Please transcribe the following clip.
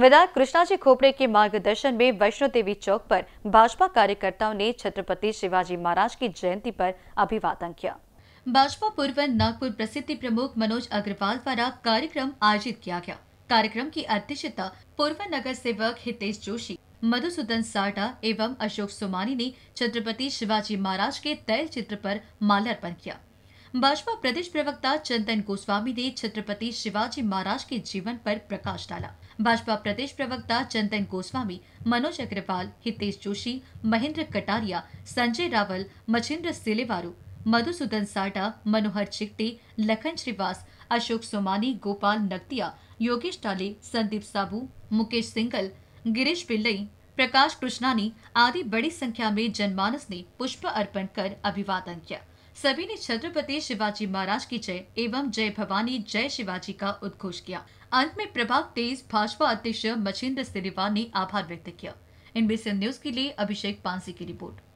विधायक कृष्णा जी खोपड़े के मार्गदर्शन में वैष्णो देवी चौक पर भाजपा कार्यकर्ताओं ने छत्रपति शिवाजी महाराज की जयंती पर अभिवादन किया भाजपा पूर्व नागपुर प्रसिद्धि प्रमुख मनोज अग्रवाल द्वारा कार्यक्रम आयोजित किया गया कार्यक्रम की अध्यक्षता पूर्व नगर सेवक हितेश जोशी मधुसूदन साटा एवं अशोक सुमानी ने छत्रपति शिवाजी महाराज के तैल चित्र पर माल्यार्पण किया भाजपा प्रदेश प्रवक्ता चंदन गोस्वामी ने छत्रपति शिवाजी महाराज के जीवन पर प्रकाश डाला भाजपा प्रदेश प्रवक्ता चंदन गोस्वामी मनोज अग्रवाल हितेश जोशी महेंद्र कटारिया संजय रावल मछिंद्र सिलेवारू मधुसूदन साटा मनोहर चिक्टे लखन श्रीवास अशोक सोमानी गोपाल नकतिया योगेश टाले संदीप साबू मुकेश सिंगल गिरीश पिल्लई प्रकाश कृष्णानी आदि बड़ी संख्या में जनमानस ने पुष्प अर्पण कर अभिवादन किया सभी ने छत्रपति शिवाजी महाराज की जय एवं जय भवानी जय शिवाजी का उद्घोष किया अंत में प्रभाग तेज भाजपा अध्यक्ष मछिंद्र सिरीवाल ने आभार व्यक्त किया इनबीसी न्यूज के लिए अभिषेक पांसी की रिपोर्ट